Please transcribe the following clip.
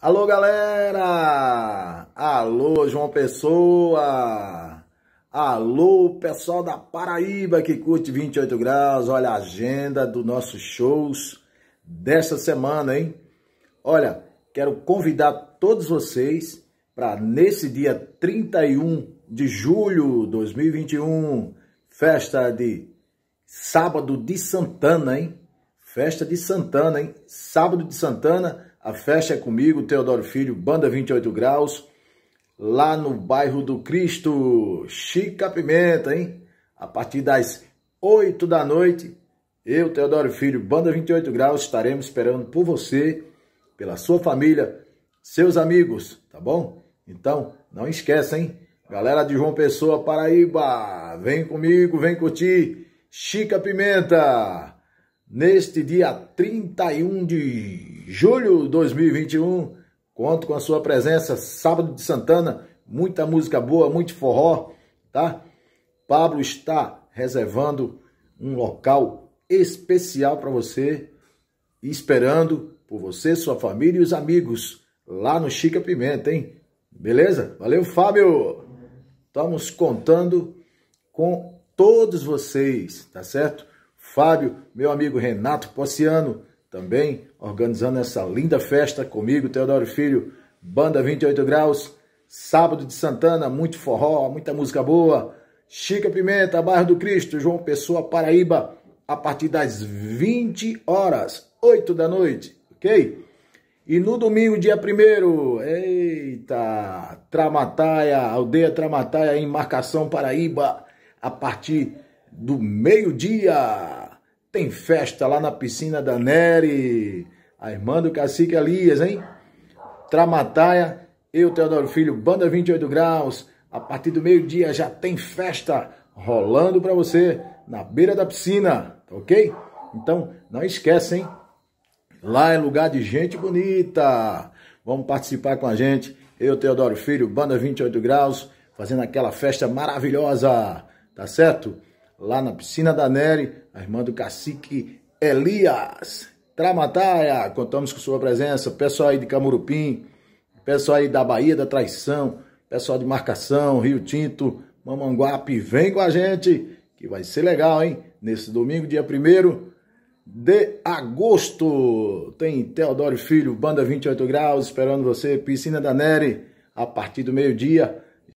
Alô, galera! Alô, João Pessoa! Alô, pessoal da Paraíba que curte 28 graus. Olha a agenda dos nossos shows desta semana, hein? Olha, quero convidar todos vocês para nesse dia 31 de julho de 2021, festa de sábado de Santana, hein? Festa de Santana, hein? Sábado de Santana a festa é comigo, Teodoro Filho, Banda 28 Graus, lá no bairro do Cristo, Chica Pimenta, hein? A partir das 8 da noite, eu, Teodoro Filho, Banda 28 Graus, estaremos esperando por você, pela sua família, seus amigos, tá bom? Então, não esqueça, hein? Galera de João Pessoa, Paraíba, vem comigo, vem curtir Chica Pimenta, neste dia 31 de julho de 2021. Conto com a sua presença, sábado de Santana, muita música boa, muito forró, tá? Pablo está reservando um local especial para você, esperando por você, sua família e os amigos lá no Chica Pimenta, hein? Beleza? Valeu, Fábio! Estamos contando com todos vocês, tá certo? Fábio, meu amigo Renato Possiano, também organizando essa linda festa comigo, Teodoro Filho, Banda 28 Graus, Sábado de Santana, muito forró, muita música boa, Chica Pimenta, Bairro do Cristo, João Pessoa, Paraíba, a partir das 20 horas, 8 da noite, ok? E no domingo, dia 1 eita, Tramataia, Aldeia Tramataia, marcação Paraíba, a partir do meio-dia tem festa lá na piscina da Nery. A irmã do cacique Elias, hein? Tramataia, eu, Teodoro Filho, Banda 28 Graus. A partir do meio-dia já tem festa rolando para você na beira da piscina, tá ok? Então, não esquece, hein? Lá é lugar de gente bonita. Vamos participar com a gente. Eu, Teodoro Filho, Banda 28 Graus, fazendo aquela festa maravilhosa, tá certo? lá na piscina da Nery, a irmã do cacique Elias. Tramataia, contamos com sua presença, pessoal aí de Camurupim, pessoal aí da Bahia da Traição, pessoal de Marcação, Rio Tinto, Mamanguape, vem com a gente, que vai ser legal, hein? Nesse domingo, dia 1 de agosto, tem Teodoro Filho, Banda 28 Graus, esperando você, Piscina da Nery, a partir do meio-dia